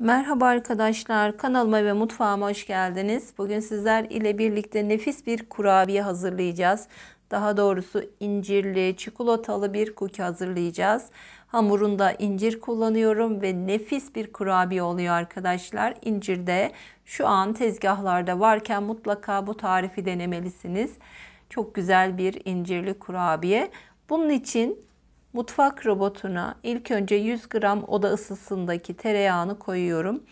Merhaba arkadaşlar kanalıma ve mutfağıma hoş geldiniz. Bugün sizler ile birlikte nefis bir kurabiye hazırlayacağız. Daha doğrusu incirli, çikolatalı bir kuki hazırlayacağız. Hamurunda incir kullanıyorum ve nefis bir kurabiye oluyor arkadaşlar. İncir de şu an tezgahlarda varken mutlaka bu tarifi denemelisiniz. Çok güzel bir incirli kurabiye. Bunun için Mutfak robotuna ilk önce 100 gram oda ısısındaki tereyağını koyuyorum.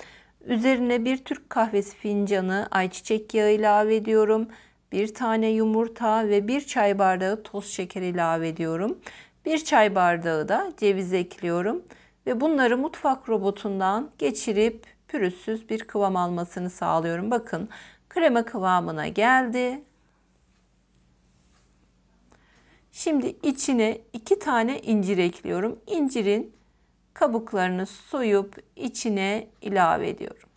Üzerine bir Türk kahvesi fincanı ayçiçek yağı ilave ediyorum. Bir tane yumurta ve bir çay bardağı toz şeker ilave ediyorum. Bir çay bardağı da ceviz ekliyorum ve bunları mutfak robotundan geçirip pürüzsüz bir kıvam almasını sağlıyorum. Bakın krema kıvamına geldi Şimdi içine iki tane incir ekliyorum. İncirin kabuklarını soyup içine ilave ediyorum.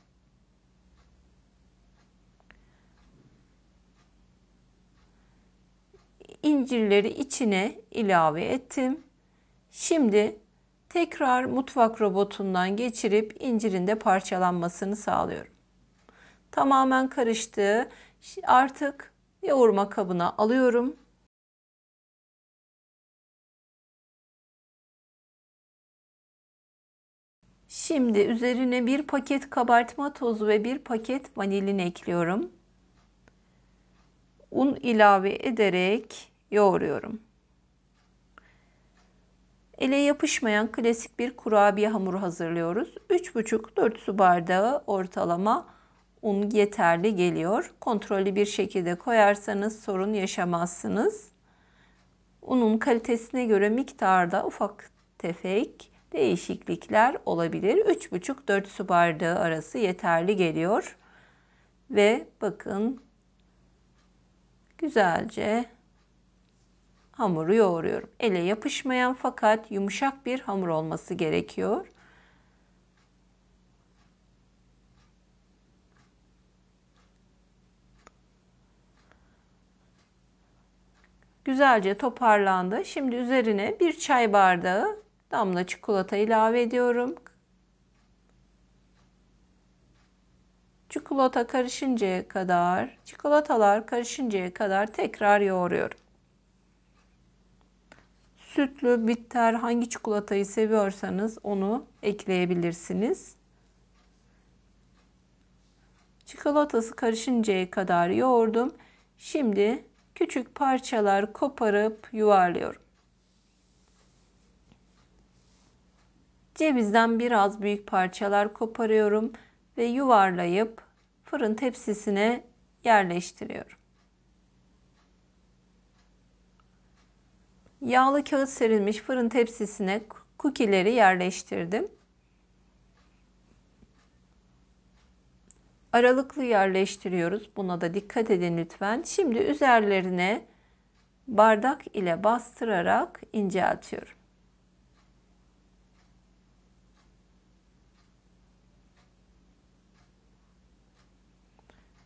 İncirleri içine ilave ettim. Şimdi tekrar mutfak robotundan geçirip incirin de parçalanmasını sağlıyorum. Tamamen karıştı. Artık yoğurma kabına alıyorum. Şimdi üzerine bir paket kabartma tozu ve bir paket vanilin ekliyorum. Un ilave ederek yoğuruyorum. Ele yapışmayan klasik bir kurabiye hamuru hazırlıyoruz. 3,5-4 su bardağı ortalama un yeterli geliyor. Kontrollü bir şekilde koyarsanız sorun yaşamazsınız. Unun kalitesine göre miktarda ufak tefek değişiklikler olabilir. 3,5-4 su bardağı arası yeterli geliyor. Ve bakın güzelce hamuru yoğuruyorum. Ele yapışmayan fakat yumuşak bir hamur olması gerekiyor. Güzelce toparlandı. Şimdi üzerine bir çay bardağı damla çikolata ilave ediyorum. Çikolata karışıncaya kadar, çikolatalar karışıncaya kadar tekrar yoğuruyorum. Sütlü, bitter hangi çikolatayı seviyorsanız onu ekleyebilirsiniz. Çikolatası karışıncaya kadar yoğurdum. Şimdi küçük parçalar koparıp yuvarlıyorum. Cevizden biraz büyük parçalar koparıyorum ve yuvarlayıp fırın tepsisine yerleştiriyorum. Yağlı kağıt serilmiş fırın tepsisine kukileri yerleştirdim. Aralıklı yerleştiriyoruz. Buna da dikkat edin lütfen. Şimdi üzerlerine bardak ile bastırarak inceltiyorum.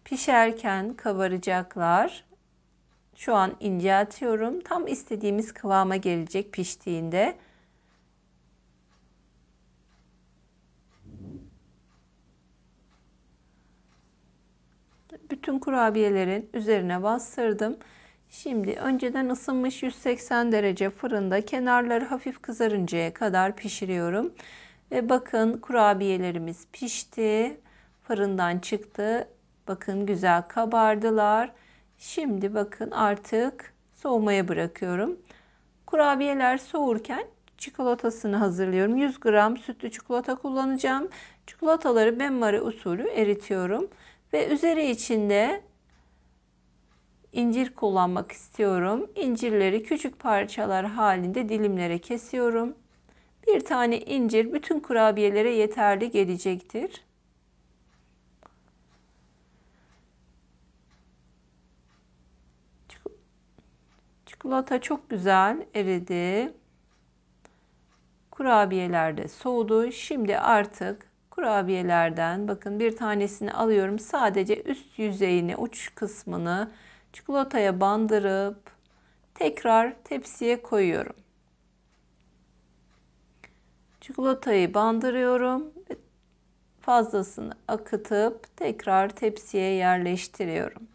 Pişerken kabaracaklar. Şu an inceltiyorum. Tam istediğimiz kıvama gelecek piştiğinde. Bütün kurabiyelerin üzerine bastırdım. Şimdi önceden ısınmış 180 derece fırında kenarları hafif kızarıncaya kadar pişiriyorum. Ve bakın kurabiyelerimiz pişti. Fırından çıktı. Bakın güzel kabardılar. Şimdi bakın artık soğumaya bırakıyorum. Kurabiyeler soğurken çikolatasını hazırlıyorum. 100 gram sütlü çikolata kullanacağım. Çikolataları benmari usulü eritiyorum. Ve üzeri içinde incir kullanmak istiyorum. İncirleri küçük parçalar halinde dilimlere kesiyorum. Bir tane incir bütün kurabiyelere yeterli gelecektir. Çikolata çok güzel eridi. Kurabiyeler de soğudu. Şimdi artık kurabiyelerden bakın bir tanesini alıyorum. Sadece üst yüzeyini, uç kısmını çikolataya bandırıp tekrar tepsiye koyuyorum. Çikolatayı bandırıyorum. Fazlasını akıtıp tekrar tepsiye yerleştiriyorum.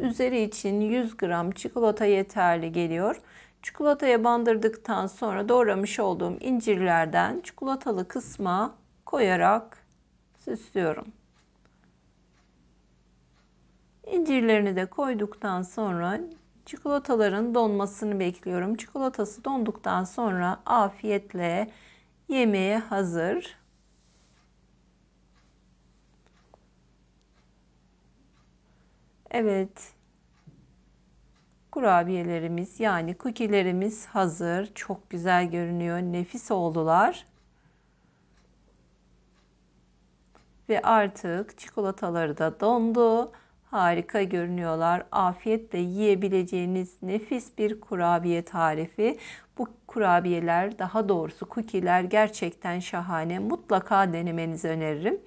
Üzeri için 100 gram çikolata yeterli geliyor. Çikolataya bandırdıktan sonra doğramış olduğum incirlerden çikolatalı kısma koyarak süslüyorum. İncirlerini de koyduktan sonra çikolataların donmasını bekliyorum. Çikolatası donduktan sonra afiyetle yemeğe hazır. Evet. Kurabiyelerimiz yani kukilerimiz hazır. Çok güzel görünüyor. Nefis oldular. Ve artık çikolataları da dondu. Harika görünüyorlar. Afiyetle yiyebileceğiniz nefis bir kurabiye tarifi. Bu kurabiyeler daha doğrusu kukiler gerçekten şahane. Mutlaka denemenizi öneririm.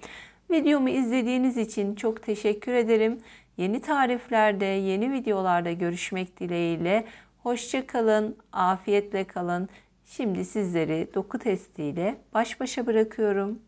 Videomu izlediğiniz için çok teşekkür ederim. Yeni tariflerde, yeni videolarda görüşmek dileğiyle. Hoşça kalın, afiyetle kalın. Şimdi sizleri doku testiyle baş başa bırakıyorum.